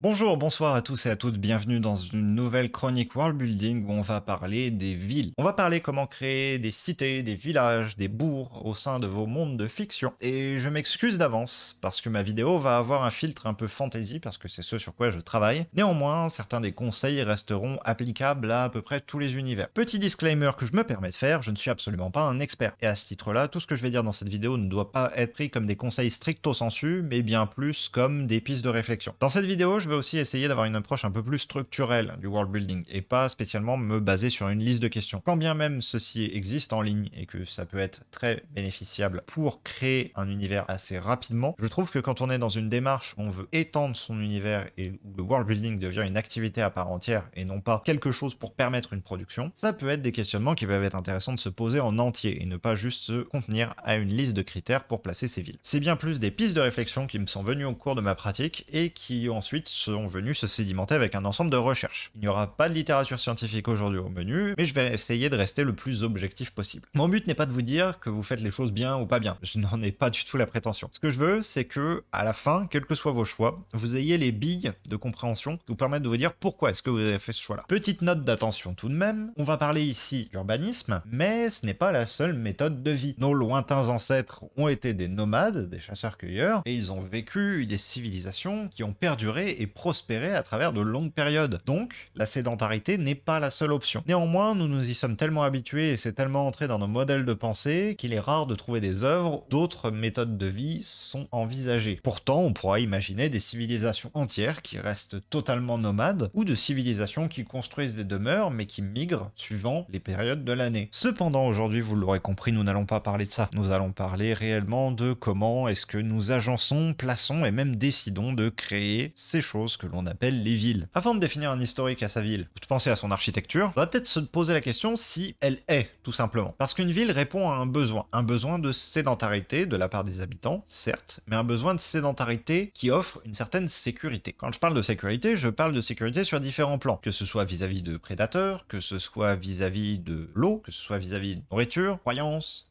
Bonjour, bonsoir à tous et à toutes, bienvenue dans une nouvelle chronique World Building où on va parler des villes. On va parler comment créer des cités, des villages, des bourgs au sein de vos mondes de fiction. Et je m'excuse d'avance parce que ma vidéo va avoir un filtre un peu fantasy parce que c'est ce sur quoi je travaille. Néanmoins, certains des conseils resteront applicables à à peu près tous les univers. Petit disclaimer que je me permets de faire, je ne suis absolument pas un expert. Et à ce titre-là, tout ce que je vais dire dans cette vidéo ne doit pas être pris comme des conseils stricto sensu, mais bien plus comme des pistes de réflexion. Dans cette vidéo, je je aussi essayer d'avoir une approche un peu plus structurelle du world building et pas spécialement me baser sur une liste de questions. Quand bien même ceci existe en ligne et que ça peut être très bénéficiable pour créer un univers assez rapidement, je trouve que quand on est dans une démarche où on veut étendre son univers et où le world building devient une activité à part entière et non pas quelque chose pour permettre une production, ça peut être des questionnements qui peuvent être intéressants de se poser en entier et ne pas juste se contenir à une liste de critères pour placer ces villes. C'est bien plus des pistes de réflexion qui me sont venues au cours de ma pratique et qui ensuite sont venus se sédimenter avec un ensemble de recherches. Il n'y aura pas de littérature scientifique aujourd'hui au menu, mais je vais essayer de rester le plus objectif possible. Mon but n'est pas de vous dire que vous faites les choses bien ou pas bien, je n'en ai pas du tout la prétention. Ce que je veux, c'est que, à la fin, quels que soient vos choix, vous ayez les billes de compréhension qui vous permettent de vous dire pourquoi est-ce que vous avez fait ce choix-là. Petite note d'attention tout de même, on va parler ici d'urbanisme, mais ce n'est pas la seule méthode de vie. Nos lointains ancêtres ont été des nomades, des chasseurs-cueilleurs, et ils ont vécu des civilisations qui ont perduré et prospérer à travers de longues périodes. Donc, la sédentarité n'est pas la seule option. Néanmoins, nous nous y sommes tellement habitués et c'est tellement entré dans nos modèles de pensée qu'il est rare de trouver des œuvres d'autres méthodes de vie sont envisagées. Pourtant, on pourra imaginer des civilisations entières qui restent totalement nomades ou de civilisations qui construisent des demeures mais qui migrent suivant les périodes de l'année. Cependant, aujourd'hui, vous l'aurez compris, nous n'allons pas parler de ça. Nous allons parler réellement de comment est-ce que nous agençons, plaçons et même décidons de créer ces choses que l'on appelle les villes. Avant de définir un historique à sa ville, ou de penser à son architecture, on va peut-être se poser la question si elle est, tout simplement. Parce qu'une ville répond à un besoin, un besoin de sédentarité de la part des habitants, certes, mais un besoin de sédentarité qui offre une certaine sécurité. Quand je parle de sécurité, je parle de sécurité sur différents plans, que ce soit vis-à-vis de prédateurs, que ce soit vis-à-vis de l'eau, que ce soit vis-à-vis -vis de nourriture, croyances,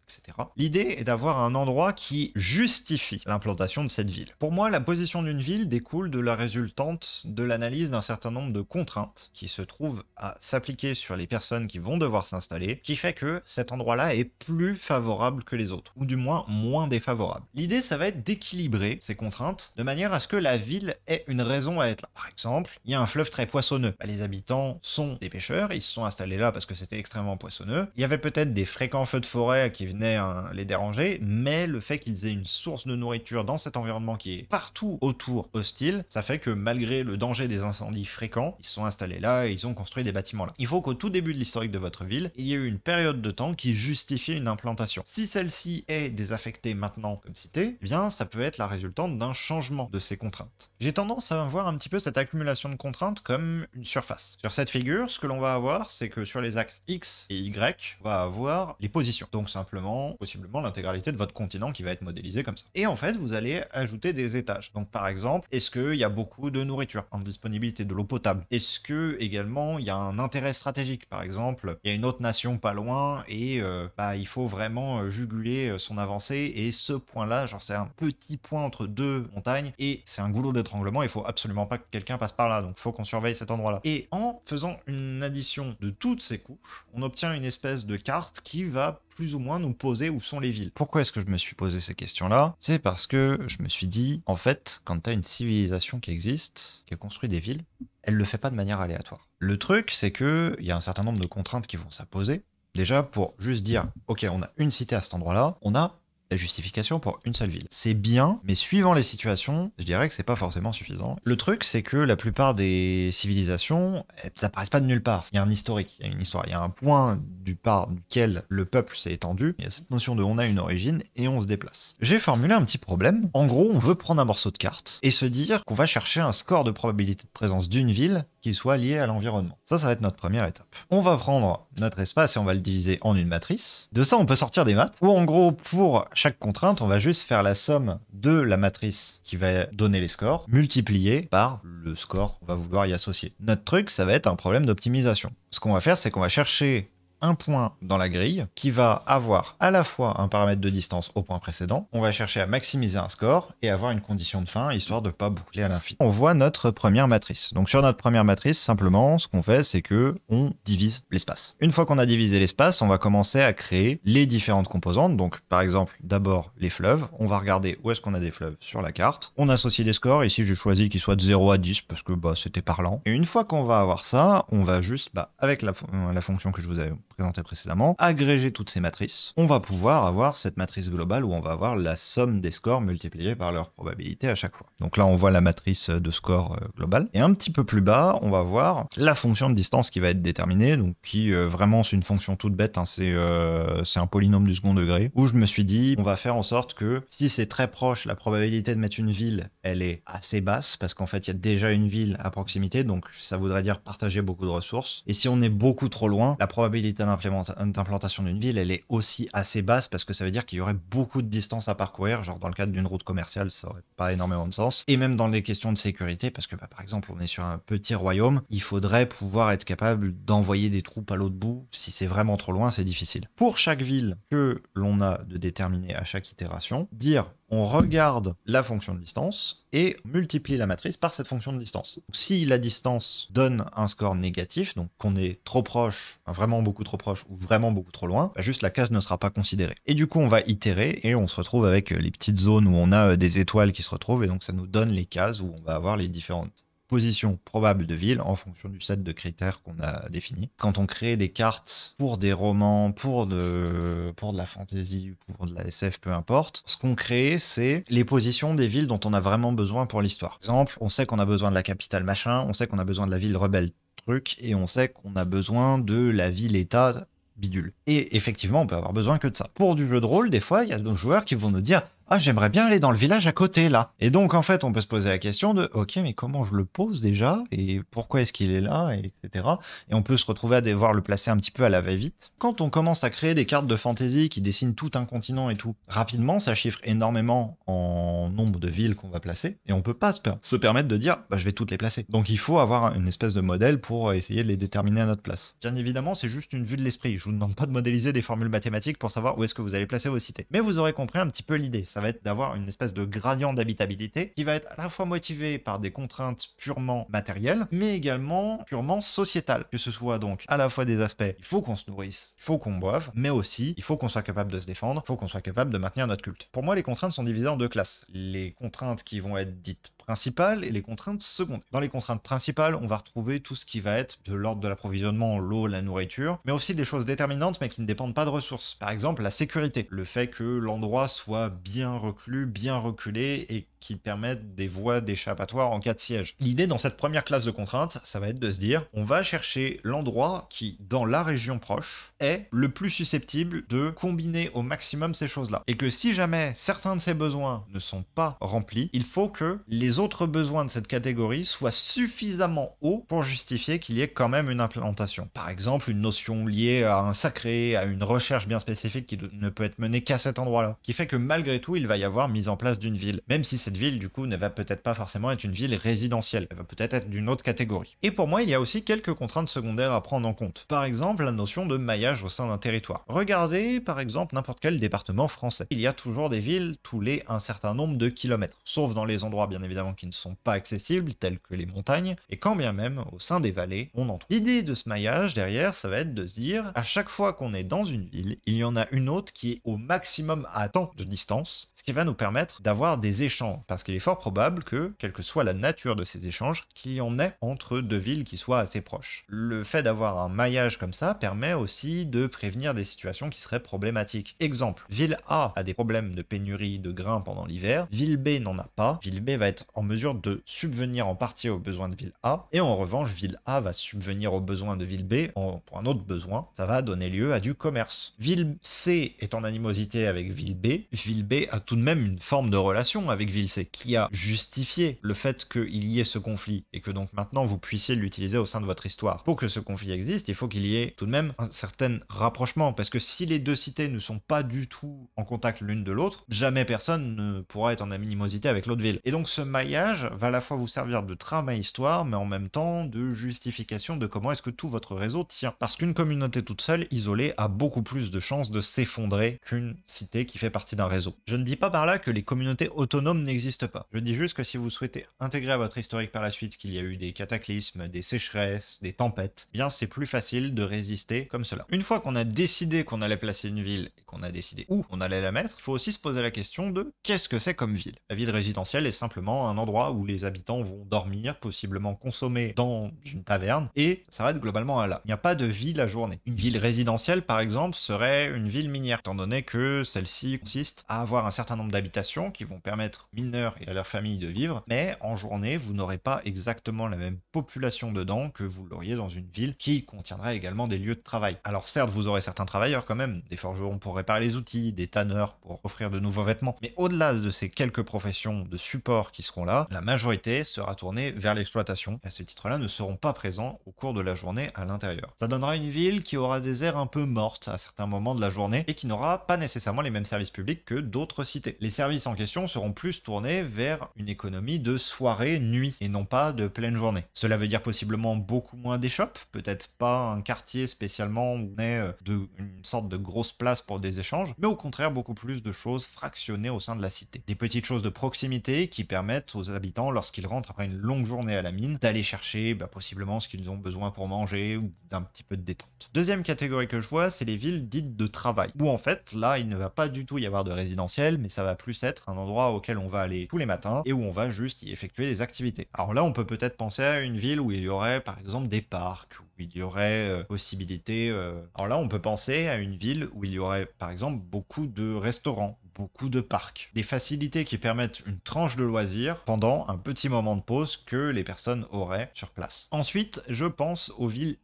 L'idée est d'avoir un endroit qui justifie l'implantation de cette ville. Pour moi, la position d'une ville découle de la résultante de l'analyse d'un certain nombre de contraintes qui se trouvent à s'appliquer sur les personnes qui vont devoir s'installer, qui fait que cet endroit-là est plus favorable que les autres, ou du moins moins défavorable. L'idée, ça va être d'équilibrer ces contraintes de manière à ce que la ville ait une raison à être là. Par exemple, il y a un fleuve très poissonneux. Bah, les habitants sont des pêcheurs, ils se sont installés là parce que c'était extrêmement poissonneux. Il y avait peut-être des fréquents feux de forêt qui venaient Hein, les déranger, mais le fait qu'ils aient une source de nourriture dans cet environnement qui est partout autour hostile, ça fait que malgré le danger des incendies fréquents, ils sont installés là et ils ont construit des bâtiments là. Il faut qu'au tout début de l'historique de votre ville, il y ait eu une période de temps qui justifie une implantation. Si celle-ci est désaffectée maintenant comme cité, eh bien ça peut être la résultante d'un changement de ces contraintes. J'ai tendance à voir un petit peu cette accumulation de contraintes comme une surface. Sur cette figure, ce que l'on va avoir, c'est que sur les axes X et Y, on va avoir les positions. Donc simplement possiblement l'intégralité de votre continent qui va être modélisé comme ça. Et en fait, vous allez ajouter des étages. Donc par exemple, est-ce qu'il y a beaucoup de nourriture en disponibilité, de l'eau potable Est-ce que également il y a un intérêt stratégique Par exemple, il y a une autre nation pas loin et euh, bah, il faut vraiment euh, juguler euh, son avancée et ce point-là, genre c'est un petit point entre deux montagnes et c'est un goulot d'étranglement, il faut absolument pas que quelqu'un passe par là, donc faut qu'on surveille cet endroit-là. Et en faisant une addition de toutes ces couches, on obtient une espèce de carte qui va plus ou moins nous poser où sont les villes. Pourquoi est-ce que je me suis posé ces questions-là C'est parce que je me suis dit, en fait, quand tu as une civilisation qui existe, qui construit des villes, elle le fait pas de manière aléatoire. Le truc, c'est que il y a un certain nombre de contraintes qui vont s'imposer. Déjà, pour juste dire, OK, on a une cité à cet endroit-là, on a la justification pour une seule ville. C'est bien, mais suivant les situations, je dirais que c'est pas forcément suffisant. Le truc, c'est que la plupart des civilisations, elles eh, apparaissent pas de nulle part. Il y a un historique, il y a une histoire, il y a un point du par duquel le peuple s'est étendu. Il y a cette notion de on a une origine et on se déplace. J'ai formulé un petit problème. En gros, on veut prendre un morceau de carte et se dire qu'on va chercher un score de probabilité de présence d'une ville qui soit lié à l'environnement. Ça, ça va être notre première étape. On va prendre notre espace et on va le diviser en une matrice. De ça, on peut sortir des maths, ou en gros, pour chaque contrainte, on va juste faire la somme de la matrice qui va donner les scores, multipliée par le score qu'on va vouloir y associer. Notre truc, ça va être un problème d'optimisation. Ce qu'on va faire, c'est qu'on va chercher un point dans la grille qui va avoir à la fois un paramètre de distance au point précédent. On va chercher à maximiser un score et avoir une condition de fin histoire de pas boucler à l'infini. On voit notre première matrice. Donc sur notre première matrice, simplement, ce qu'on fait, c'est que on divise l'espace. Une fois qu'on a divisé l'espace, on va commencer à créer les différentes composantes. Donc par exemple, d'abord les fleuves. On va regarder où est-ce qu'on a des fleuves sur la carte. On associe des scores. Ici, j'ai choisi qu'ils soient de 0 à 10 parce que bah, c'était parlant. Et une fois qu'on va avoir ça, on va juste, bah, avec la, euh, la fonction que je vous avais présenté précédemment, agréger toutes ces matrices, on va pouvoir avoir cette matrice globale où on va avoir la somme des scores multipliée par leur probabilité à chaque fois. Donc là, on voit la matrice de score euh, globale Et un petit peu plus bas, on va voir la fonction de distance qui va être déterminée, donc qui euh, vraiment c'est une fonction toute bête, hein, euh, c'est un polynôme du second degré, où je me suis dit, on va faire en sorte que si c'est très proche, la probabilité de mettre une ville, elle est assez basse, parce qu'en fait, il y a déjà une ville à proximité, donc ça voudrait dire partager beaucoup de ressources. Et si on est beaucoup trop loin, la probabilité d'implantation d'une ville, elle est aussi assez basse parce que ça veut dire qu'il y aurait beaucoup de distance à parcourir. Genre dans le cadre d'une route commerciale, ça aurait pas énormément de sens. Et même dans les questions de sécurité, parce que bah, par exemple, on est sur un petit royaume, il faudrait pouvoir être capable d'envoyer des troupes à l'autre bout. Si c'est vraiment trop loin, c'est difficile. Pour chaque ville que l'on a de déterminer à chaque itération, dire on regarde la fonction de distance et multiplie la matrice par cette fonction de distance. si la distance donne un score négatif, donc qu'on est trop proche, vraiment beaucoup trop proche ou vraiment beaucoup trop loin, bah, juste la case ne sera pas considérée. Et du coup, on va itérer et on se retrouve avec les petites zones où on a euh, des étoiles qui se retrouvent et donc ça nous donne les cases où on va avoir les différentes position probable de ville en fonction du set de critères qu'on a défini. Quand on crée des cartes pour des romans, pour de, pour de la fantasy, pour de la SF, peu importe, ce qu'on crée, c'est les positions des villes dont on a vraiment besoin pour l'histoire. Par exemple, on sait qu'on a besoin de la capitale machin, on sait qu'on a besoin de la ville rebelle truc, et on sait qu'on a besoin de la ville-état bidule. Et effectivement, on peut avoir besoin que de ça. Pour du jeu de rôle, des fois, il y a des joueurs qui vont nous dire ah j'aimerais bien aller dans le village à côté là. Et donc en fait on peut se poser la question de ok mais comment je le pose déjà et pourquoi est-ce qu'il est là et etc. Et on peut se retrouver à devoir le placer un petit peu à la va-vite. Quand on commence à créer des cartes de fantasy qui dessinent tout un continent et tout rapidement, ça chiffre énormément en nombre de villes qu'on va placer et on peut pas se permettre de dire bah, je vais toutes les placer. Donc il faut avoir une espèce de modèle pour essayer de les déterminer à notre place. Bien évidemment c'est juste une vue de l'esprit. Je vous demande pas de modéliser des formules mathématiques pour savoir où est-ce que vous allez placer vos cités. Mais vous aurez compris un petit peu l'idée ça va être d'avoir une espèce de gradient d'habitabilité qui va être à la fois motivé par des contraintes purement matérielles, mais également purement sociétales. Que ce soit donc à la fois des aspects, il faut qu'on se nourrisse, il faut qu'on boive, mais aussi il faut qu'on soit capable de se défendre, il faut qu'on soit capable de maintenir notre culte. Pour moi, les contraintes sont divisées en deux classes. Les contraintes qui vont être dites principales et les contraintes secondaires. Dans les contraintes principales, on va retrouver tout ce qui va être de l'ordre de l'approvisionnement, l'eau, la nourriture, mais aussi des choses déterminantes mais qui ne dépendent pas de ressources. Par exemple, la sécurité, le fait que l'endroit soit bien reclus, bien reculé et qui permettent des voies d'échappatoire en cas de siège. L'idée dans cette première classe de contraintes, ça va être de se dire, on va chercher l'endroit qui, dans la région proche, est le plus susceptible de combiner au maximum ces choses-là. Et que si jamais certains de ces besoins ne sont pas remplis, il faut que les autres besoins de cette catégorie soient suffisamment hauts pour justifier qu'il y ait quand même une implantation. Par exemple, une notion liée à un sacré, à une recherche bien spécifique qui ne peut être menée qu'à cet endroit-là. Qui fait que malgré tout, il va y avoir mise en place d'une ville. Même si cette ville, du coup, ne va peut-être pas forcément être une ville résidentielle, elle va peut-être être, d'une autre catégorie. Et pour moi, il y a aussi quelques contraintes secondaires à prendre en compte. Par exemple, la notion de maillage au sein d'un territoire. Regardez, par exemple, n'importe quel département français. Il y a toujours des villes tous les un certain nombre de kilomètres, sauf dans les endroits bien évidemment qui ne sont pas accessibles, tels que les montagnes, et quand bien même, au sein des vallées, on en trouve. L'idée de ce maillage derrière, ça va être de se dire, à chaque fois qu'on est dans une ville, il y en a une autre qui est au maximum à temps de distance, ce qui va nous permettre d'avoir des échanges parce qu'il est fort probable que, quelle que soit la nature de ces échanges, qu'il y en ait entre deux villes qui soient assez proches. Le fait d'avoir un maillage comme ça permet aussi de prévenir des situations qui seraient problématiques. Exemple, ville A a des problèmes de pénurie de grains pendant l'hiver, ville B n'en a pas, ville B va être en mesure de subvenir en partie aux besoins de ville A, et en revanche, ville A va subvenir aux besoins de ville B pour un autre besoin, ça va donner lieu à du commerce. Ville C est en animosité avec ville B, ville B a tout de même une forme de relation avec ville c'est qui a justifié le fait qu'il y ait ce conflit et que donc maintenant vous puissiez l'utiliser au sein de votre histoire. Pour que ce conflit existe, il faut qu'il y ait tout de même un certain rapprochement, parce que si les deux cités ne sont pas du tout en contact l'une de l'autre, jamais personne ne pourra être en animosité avec l'autre ville. Et donc ce maillage va à la fois vous servir de trame à histoire, mais en même temps de justification de comment est-ce que tout votre réseau tient. Parce qu'une communauté toute seule, isolée, a beaucoup plus de chances de s'effondrer qu'une cité qui fait partie d'un réseau. Je ne dis pas par là que les communautés autonomes n'existent pas. Je dis juste que si vous souhaitez intégrer à votre historique par la suite qu'il y a eu des cataclysmes, des sécheresses, des tempêtes, eh bien c'est plus facile de résister comme cela. Une fois qu'on a décidé qu'on allait placer une ville et qu'on a décidé où on allait la mettre, il faut aussi se poser la question de qu'est-ce que c'est comme ville. La ville résidentielle est simplement un endroit où les habitants vont dormir, possiblement consommer dans une taverne, et ça s'arrête globalement à là. Il n'y a pas de vie la journée. Une ville résidentielle, par exemple, serait une ville minière, étant donné que celle-ci consiste à avoir un certain nombre d'habitations qui vont permettre, et à leur famille de vivre, mais en journée, vous n'aurez pas exactement la même population dedans que vous l'auriez dans une ville qui contiendra également des lieux de travail. Alors certes, vous aurez certains travailleurs quand même, des forgerons pour réparer les outils, des tanneurs pour offrir de nouveaux vêtements, mais au-delà de ces quelques professions de support qui seront là, la majorité sera tournée vers l'exploitation, et à ce titre-là ne seront pas présents au cours de la journée à l'intérieur. Ça donnera une ville qui aura des airs un peu mortes à certains moments de la journée et qui n'aura pas nécessairement les mêmes services publics que d'autres cités. Les services en question seront plus tournés vers une économie de soirée, nuit, et non pas de pleine journée. Cela veut dire possiblement beaucoup moins d'échoppes, peut-être pas un quartier spécialement où on est euh, de, une sorte de grosse place pour des échanges, mais au contraire beaucoup plus de choses fractionnées au sein de la cité. Des petites choses de proximité qui permettent aux habitants, lorsqu'ils rentrent après une longue journée à la mine, d'aller chercher bah, possiblement ce qu'ils ont besoin pour manger ou d'un petit peu de détente. Deuxième catégorie que je vois, c'est les villes dites de travail, où en fait, là, il ne va pas du tout y avoir de résidentiel, mais ça va plus être un endroit auquel on va tous les matins et où on va juste y effectuer des activités. Alors là, on peut peut-être penser à une ville où il y aurait par exemple des parcs, où il y aurait euh, possibilité. Euh. Alors là, on peut penser à une ville où il y aurait par exemple beaucoup de restaurants, beaucoup de parcs, des facilités qui permettent une tranche de loisirs pendant un petit moment de pause que les personnes auraient sur place. Ensuite, je pense aux villes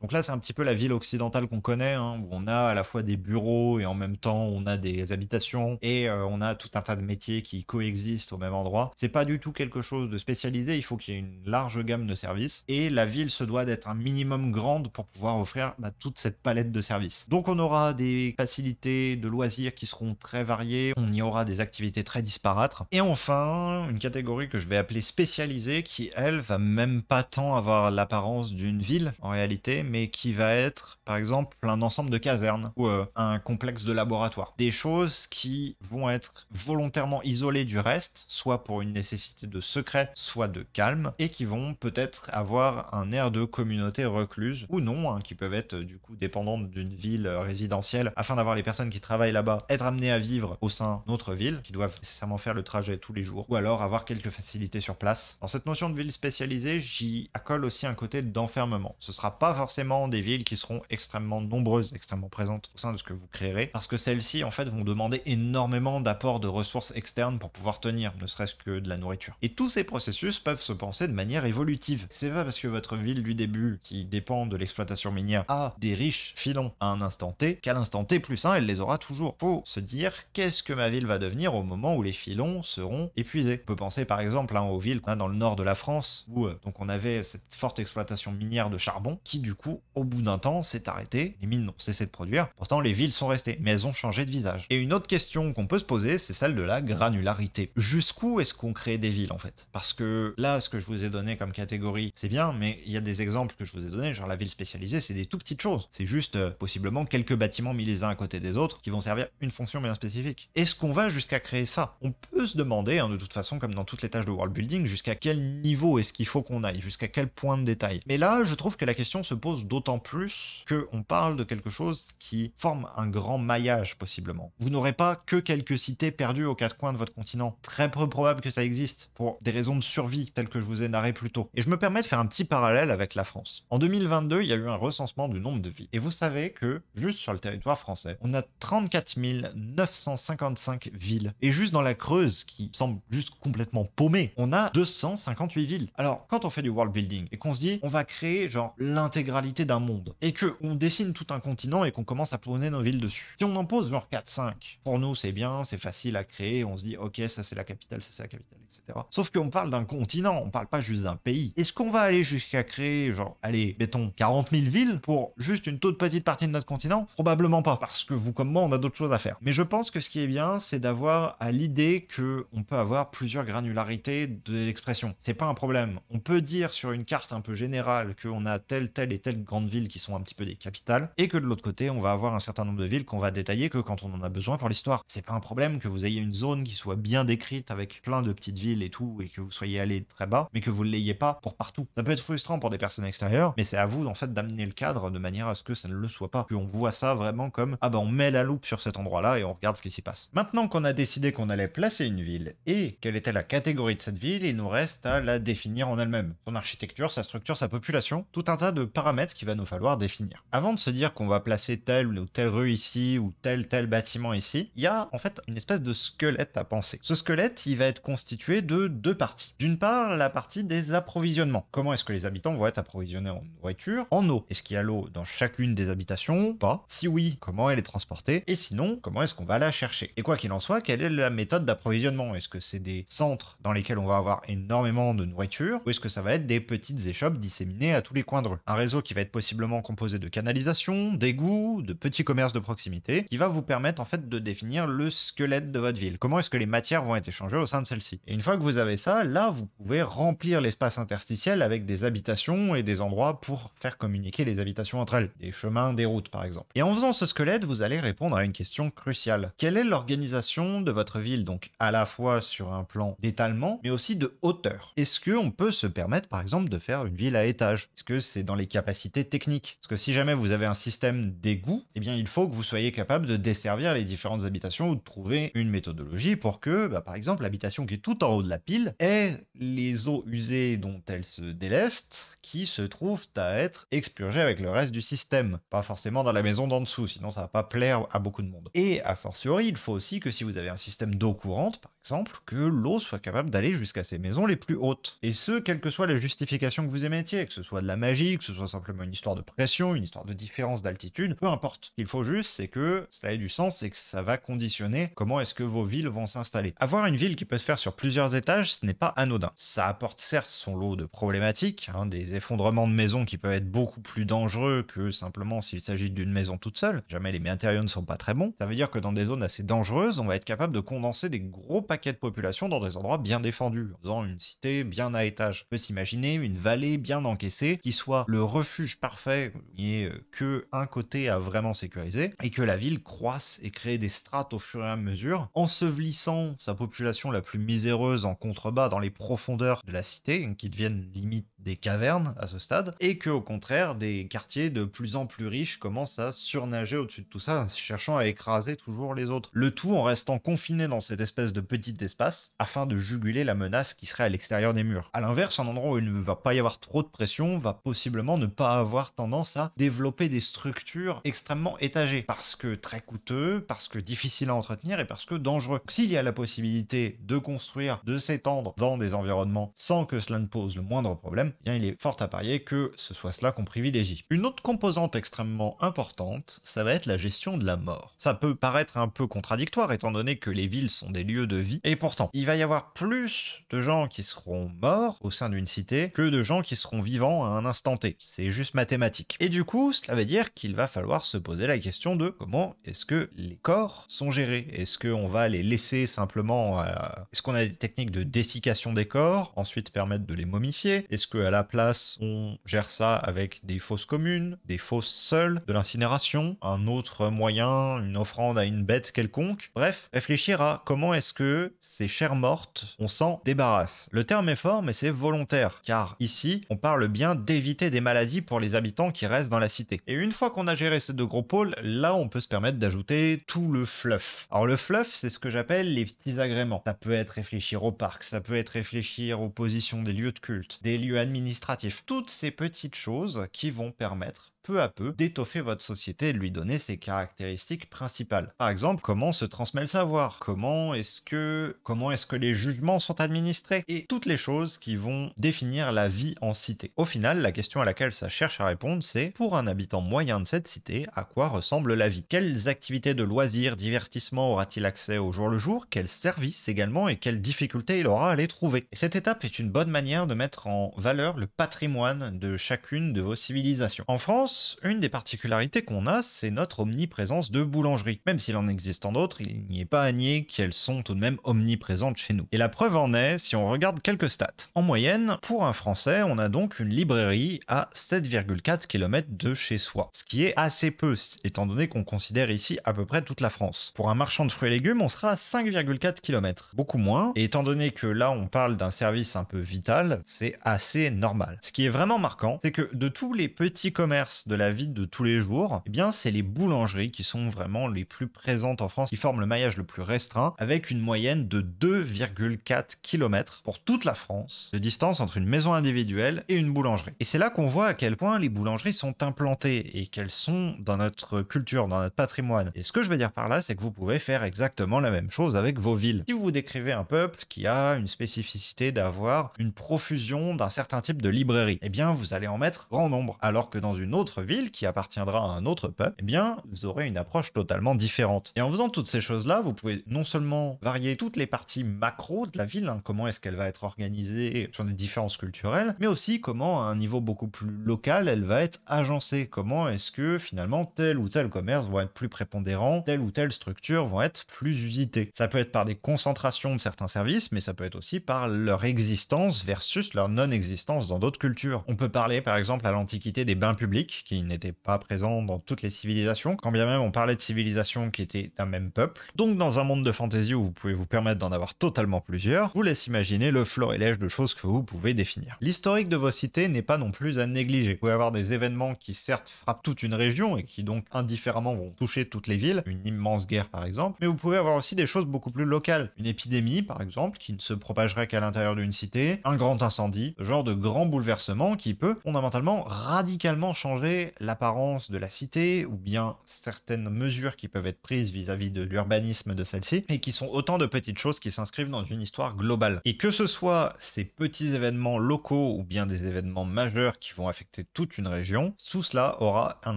donc là, c'est un petit peu la ville occidentale qu'on connaît, hein, où on a à la fois des bureaux et en même temps on a des habitations et euh, on a tout un tas de métiers qui coexistent au même endroit. C'est pas du tout quelque chose de spécialisé, il faut qu'il y ait une large gamme de services et la ville se doit d'être un minimum grande pour pouvoir offrir bah, toute cette palette de services. Donc on aura des facilités de loisirs qui seront très variées, on y aura des activités très disparates et enfin une catégorie que je vais appeler spécialisée qui elle va même pas tant avoir l'apparence d'une ville en réalité, mais qui va être, par exemple, un ensemble de casernes ou euh, un complexe de laboratoire. Des choses qui vont être volontairement isolées du reste, soit pour une nécessité de secret, soit de calme, et qui vont peut-être avoir un air de communauté recluse, ou non, hein, qui peuvent être du coup dépendantes d'une ville euh, résidentielle, afin d'avoir les personnes qui travaillent là-bas être amenées à vivre au sein d'autres ville, qui doivent nécessairement faire le trajet tous les jours, ou alors avoir quelques facilités sur place. Dans cette notion de ville spécialisée, j'y accole aussi un côté d'enfermement. Ce sera pas forcément des villes qui seront extrêmement nombreuses, extrêmement présentes au sein de ce que vous créerez, parce que celles-ci, en fait, vont demander énormément d'apports de ressources externes pour pouvoir tenir, ne serait-ce que de la nourriture. Et tous ces processus peuvent se penser de manière évolutive. C'est pas parce que votre ville du début, qui dépend de l'exploitation minière, a des riches filons à un instant T, qu'à l'instant T plus 1, elle les aura toujours. Faut se dire qu'est-ce que ma ville va devenir au moment où les filons seront épuisés. On peut penser par exemple hein, aux villes qu'on hein, a dans le nord de la France, où euh, donc on avait cette forte exploitation minière de charbon qui du coup au bout d'un temps s'est arrêté, les mines ont cessé de produire, pourtant les villes sont restées, mais elles ont changé de visage. Et une autre question qu'on peut se poser, c'est celle de la granularité. Jusqu'où est-ce qu'on crée des villes en fait Parce que là, ce que je vous ai donné comme catégorie, c'est bien, mais il y a des exemples que je vous ai donnés, genre la ville spécialisée, c'est des tout petites choses. C'est juste euh, possiblement quelques bâtiments mis les uns à côté des autres qui vont servir une fonction bien spécifique. Est-ce qu'on va jusqu'à créer ça On peut se demander, hein, de toute façon, comme dans toutes les tâches de world building, jusqu'à quel niveau est-ce qu'il faut qu'on aille, jusqu'à quel point de détail. Mais là, je trouve que la question se pose d'autant plus que on parle de quelque chose qui forme un grand maillage possiblement. Vous n'aurez pas que quelques cités perdues aux quatre coins de votre continent. Très peu probable que ça existe pour des raisons de survie telles que je vous ai narrées plus tôt. Et je me permets de faire un petit parallèle avec la France. En 2022, il y a eu un recensement du nombre de villes. Et vous savez que juste sur le territoire français, on a 34 955 villes. Et juste dans la Creuse, qui semble juste complètement paumée, on a 258 villes. Alors, quand on fait du world building et qu'on se dit on va créer genre l'intégralité d'un monde. Et que on dessine tout un continent et qu'on commence à planer nos villes dessus. Si on en pose genre 4-5, pour nous c'est bien, c'est facile à créer, on se dit ok ça c'est la capitale, ça c'est la capitale, etc. Sauf qu'on parle d'un continent, on parle pas juste d'un pays. Est-ce qu'on va aller jusqu'à créer genre, allez, mettons 40 000 villes pour juste une toute petite partie de notre continent Probablement pas, parce que vous comme moi on a d'autres choses à faire. Mais je pense que ce qui est bien, c'est d'avoir à l'idée que on peut avoir plusieurs granularités de l'expression. C'est pas un problème. On peut dire sur une carte un peu générale qu'on a tel telle, et telle grande ville qui sont un petit peu des capitales, et que de l'autre côté, on va avoir un certain nombre de villes qu'on va détailler que quand on en a besoin pour l'histoire. C'est pas un problème que vous ayez une zone qui soit bien décrite avec plein de petites villes et tout, et que vous soyez allé très bas, mais que vous l'ayez pas pour partout. Ça peut être frustrant pour des personnes extérieures, mais c'est à vous en fait d'amener le cadre de manière à ce que ça ne le soit pas, puis on voit ça vraiment comme ah ben on met la loupe sur cet endroit-là et on regarde ce qui s'y passe. Maintenant qu'on a décidé qu'on allait placer une ville et quelle était la catégorie de cette ville, il nous reste à la définir en elle-même. Son architecture, sa structure, sa population, tout un tas de paramètres qu'il va nous falloir définir. Avant de se dire qu'on va placer telle ou telle rue ici ou tel tel bâtiment ici, il y a en fait une espèce de squelette à penser. Ce squelette, il va être constitué de deux parties. D'une part, la partie des approvisionnements. Comment est-ce que les habitants vont être approvisionnés en nourriture, en eau Est-ce qu'il y a l'eau dans chacune des habitations Pas. Si oui, comment elle est transportée Et sinon, comment est-ce qu'on va la chercher Et quoi qu'il en soit, quelle est la méthode d'approvisionnement Est-ce que c'est des centres dans lesquels on va avoir énormément de nourriture ou est-ce que ça va être des petites échoppes disséminées à tous les coins de rue un réseau qui va être possiblement composé de canalisations, d'égouts, de petits commerces de proximité, qui va vous permettre en fait de définir le squelette de votre ville. Comment est-ce que les matières vont être échangées au sein de celle-ci Et une fois que vous avez ça, là, vous pouvez remplir l'espace interstitiel avec des habitations et des endroits pour faire communiquer les habitations entre elles, des chemins, des routes par exemple. Et en faisant ce squelette, vous allez répondre à une question cruciale. Quelle est l'organisation de votre ville Donc à la fois sur un plan d'étalement, mais aussi de hauteur. Est-ce qu'on peut se permettre par exemple de faire une ville à étage Est-ce que c'est dans les capacités techniques. Parce que si jamais vous avez un système d'égout, eh bien il faut que vous soyez capable de desservir les différentes habitations ou de trouver une méthodologie pour que, bah, par exemple, l'habitation qui est tout en haut de la pile ait les eaux usées dont elle se déleste qui se trouvent à être expurgées avec le reste du système. Pas forcément dans la maison d'en dessous, sinon ça va pas plaire à beaucoup de monde. Et a fortiori, il faut aussi que si vous avez un système d'eau courante, par exemple, que l'eau soit capable d'aller jusqu'à ses maisons les plus hautes. Et ce, quelle que soit la justification que vous émettiez, que ce soit de la magie, que ce soit simplement une histoire de pression, une histoire de différence d'altitude, peu importe. Il faut juste, c'est que ça ait du sens et que ça va conditionner comment est-ce que vos villes vont s'installer. Avoir une ville qui peut se faire sur plusieurs étages, ce n'est pas anodin. Ça apporte certes son lot de problématiques, hein, des effondrements de maisons qui peuvent être beaucoup plus dangereux que simplement s'il s'agit d'une maison toute seule. Jamais les matériaux ne sont pas très bons. Ça veut dire que dans des zones assez dangereuses, on va être capable de condenser des gros paquets de population dans des endroits bien défendus, en faisant une cité bien à étage. On peut s'imaginer une vallée bien encaissée qui soit le refuge parfait, il euh, que un côté à vraiment sécurisé et que la ville croisse et crée des strates au fur et à mesure, ensevelissant sa population la plus miséreuse en contrebas dans les profondeurs de la cité, qui deviennent limite des cavernes à ce stade, et que au contraire, des quartiers de plus en plus riches commencent à surnager au-dessus de tout ça, cherchant à écraser toujours les autres. Le tout en restant confiné dans cette espèce de petit d'espace afin de juguler la menace qui serait à l'extérieur des murs. A l'inverse, un endroit où il ne va pas y avoir trop de pression va possiblement ne pas avoir tendance à développer des structures extrêmement étagées parce que très coûteux, parce que difficile à entretenir et parce que dangereux. S'il y a la possibilité de construire, de s'étendre dans des environnements sans que cela ne pose le moindre problème, eh bien il est fort à parier que ce soit cela qu'on privilégie. Une autre composante extrêmement importante, ça va être la gestion de la mort. Ça peut paraître un peu contradictoire étant donné que les villes sont des lieux de vie et pourtant, il va y avoir plus de gens qui seront morts au sein d'une cité que de gens qui seront vivants à un instant T. C'est juste mathématique. Et du coup, cela veut dire qu'il va falloir se poser la question de comment est-ce que les corps sont gérés Est-ce qu'on va les laisser simplement... Est-ce qu'on a des techniques de dessiccation des corps, ensuite permettre de les momifier Est-ce qu'à la place, on gère ça avec des fosses communes, des fosses seules, de l'incinération, un autre moyen, une offrande à une bête quelconque Bref, réfléchir à comment est-ce que ces chairs mortes, on s'en débarrasse. Le terme est fort, mais c'est volontaire, car ici, on parle bien d'éviter des maladies pour les habitants qui restent dans la cité. Et une fois qu'on a géré ces deux gros pôles, là, on peut se permettre d'ajouter tout le fluff. Alors le fluff, c'est ce que j'appelle les petits agréments. Ça peut être réfléchir au parc, ça peut être réfléchir aux positions des lieux de culte, des lieux administratifs, toutes ces petites choses qui vont permettre peu à peu d'étoffer votre société et de lui donner ses caractéristiques principales. Par exemple, comment se transmet le savoir Comment est-ce que, comment est-ce que les jugements sont administrés Et toutes les choses qui vont définir la vie en cité. Au final, la question à laquelle ça cherche à répondre, c'est pour un habitant moyen de cette cité, à quoi ressemble la vie Quelles activités de loisirs, divertissement aura-t-il accès au jour le jour Quels services également et quelles difficultés il aura à les trouver et Cette étape est une bonne manière de mettre en valeur le patrimoine de chacune de vos civilisations. En France, une des particularités qu'on a, c'est notre omniprésence de boulangerie. Même s'il en existe en d'autres, il n'y est pas à nier qu'elles sont tout de même omniprésentes chez nous. Et la preuve en est si on regarde quelques stats. En moyenne, pour un Français, on a donc une librairie à 7,4 km de chez soi, ce qui est assez peu, étant donné qu'on considère ici à peu près toute la France. Pour un marchand de fruits et légumes, on sera à 5,4 km, beaucoup moins, et étant donné que là on parle d'un service un peu vital, c'est assez normal. Ce qui est vraiment marquant, c'est que de tous les petits commerces de la vie de tous les jours, eh bien c'est les boulangeries qui sont vraiment les plus présentes en France, qui forment le maillage le plus restreint, avec une moyenne de 2,4 km pour toute la France de distance entre une maison individuelle et une boulangerie. Et c'est là qu'on voit à quel point les boulangeries sont implantées et qu'elles sont dans notre culture, dans notre patrimoine. Et ce que je veux dire par là, c'est que vous pouvez faire exactement la même chose avec vos villes. Si vous décrivez un peuple qui a une spécificité d'avoir une profusion d'un certain type de librairie, eh bien vous allez en mettre grand nombre, alors que dans une autre ville qui appartiendra à un autre peuple, eh bien, vous aurez une approche totalement différente. Et en faisant toutes ces choses-là, vous pouvez non seulement varier toutes les parties macro de la ville, hein, comment est-ce qu'elle va être organisée sur des différences culturelles, mais aussi comment à un niveau beaucoup plus local, elle va être agencée. Comment est-ce que finalement tel ou tel commerce va être plus prépondérant, telle ou telle structure vont être plus usitée Ça peut être par des concentrations de certains services, mais ça peut être aussi par leur existence versus leur non-existence dans d'autres cultures. On peut parler par exemple à l'Antiquité des bains publics, qui n'était pas présent dans toutes les civilisations, quand bien même on parlait de civilisations qui étaient d'un même peuple. Donc dans un monde de fantasy où vous pouvez vous permettre d'en avoir totalement plusieurs, vous laissez imaginer le florilège de choses que vous pouvez définir. L'historique de vos cités n'est pas non plus à négliger. Vous pouvez avoir des événements qui certes frappent toute une région et qui donc indifféremment vont toucher toutes les villes, une immense guerre par exemple, mais vous pouvez avoir aussi des choses beaucoup plus locales. Une épidémie par exemple qui ne se propagerait qu'à l'intérieur d'une cité, un grand incendie, ce genre de grand bouleversement qui peut fondamentalement radicalement changer l'apparence de la cité ou bien certaines mesures qui peuvent être prises vis-à-vis de l'urbanisme de celle-ci et qui sont autant de petites choses qui s'inscrivent dans une histoire globale. Et que ce soit ces petits événements locaux ou bien des événements majeurs qui vont affecter toute une région, tout cela aura un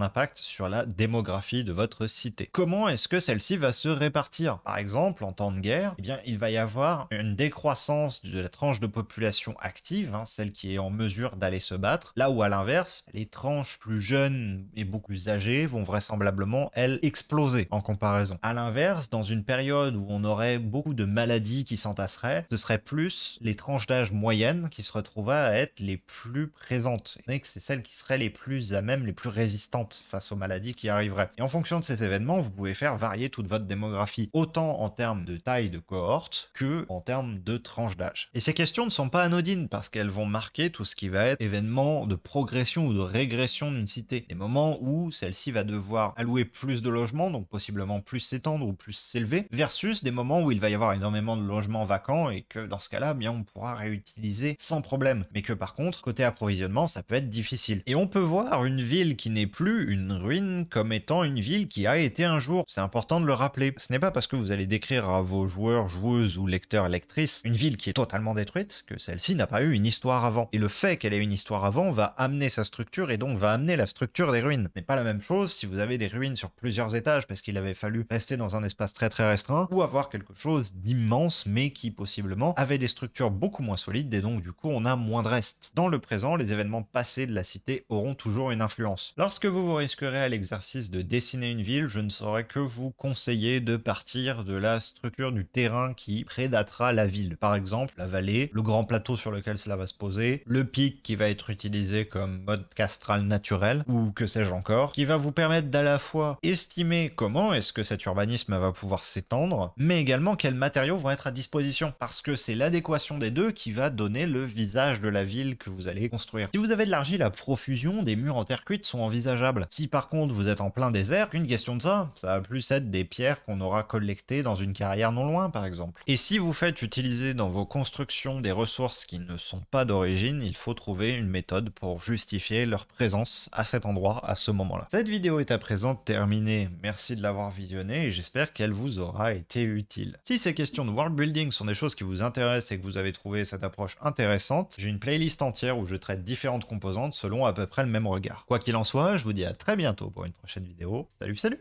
impact sur la démographie de votre cité. Comment est-ce que celle-ci va se répartir Par exemple, en temps de guerre, eh bien, il va y avoir une décroissance de la tranche de population active, hein, celle qui est en mesure d'aller se battre, là où à l'inverse, les tranches plus jeunes et beaucoup plus âgés vont vraisemblablement, elles, exploser en comparaison. À l'inverse, dans une période où on aurait beaucoup de maladies qui s'entasseraient, ce serait plus les tranches d'âge moyennes qui se retrouvaient à être les plus présentes. Et que c'est celles qui seraient les plus à même, les plus résistantes face aux maladies qui arriveraient. Et en fonction de ces événements, vous pouvez faire varier toute votre démographie, autant en termes de taille de cohorte que en termes de tranches d'âge. Et ces questions ne sont pas anodines parce qu'elles vont marquer tout ce qui va être événement de progression ou de régression d'une des moments où celle-ci va devoir allouer plus de logements, donc possiblement plus s'étendre ou plus s'élever, versus des moments où il va y avoir énormément de logements vacants et que dans ce cas-là, eh bien on pourra réutiliser sans problème. Mais que par contre, côté approvisionnement, ça peut être difficile. Et on peut voir une ville qui n'est plus une ruine comme étant une ville qui a été un jour. C'est important de le rappeler. Ce n'est pas parce que vous allez décrire à vos joueurs, joueuses ou lecteurs, lectrices une ville qui est totalement détruite que celle-ci n'a pas eu une histoire avant. Et le fait qu'elle ait une histoire avant va amener sa structure et donc va amener structure des ruines. n'est pas la même chose si vous avez des ruines sur plusieurs étages parce qu'il avait fallu rester dans un espace très très restreint ou avoir quelque chose d'immense mais qui possiblement avait des structures beaucoup moins solides et donc du coup on a moins de reste. Dans le présent, les événements passés de la cité auront toujours une influence. Lorsque vous vous risquerez à l'exercice de dessiner une ville, je ne saurais que vous conseiller de partir de la structure du terrain qui prédatera la ville. Par exemple, la vallée, le grand plateau sur lequel cela va se poser, le pic qui va être utilisé comme mode castral naturel, ou que sais-je encore, qui va vous permettre d'à la fois estimer comment est-ce que cet urbanisme va pouvoir s'étendre, mais également quels matériaux vont être à disposition, parce que c'est l'adéquation des deux qui va donner le visage de la ville que vous allez construire. Si vous avez de l'argile à profusion, des murs en terre cuite sont envisageables. Si par contre vous êtes en plein désert, une question de ça, ça va plus être des pierres qu'on aura collectées dans une carrière non loin par exemple. Et si vous faites utiliser dans vos constructions des ressources qui ne sont pas d'origine, il faut trouver une méthode pour justifier leur présence à cet endroit, à ce moment-là. Cette vidéo est à présent terminée, merci de l'avoir visionnée et j'espère qu'elle vous aura été utile. Si ces questions de world building sont des choses qui vous intéressent et que vous avez trouvé cette approche intéressante, j'ai une playlist entière où je traite différentes composantes selon à peu près le même regard. Quoi qu'il en soit, je vous dis à très bientôt pour une prochaine vidéo. Salut, salut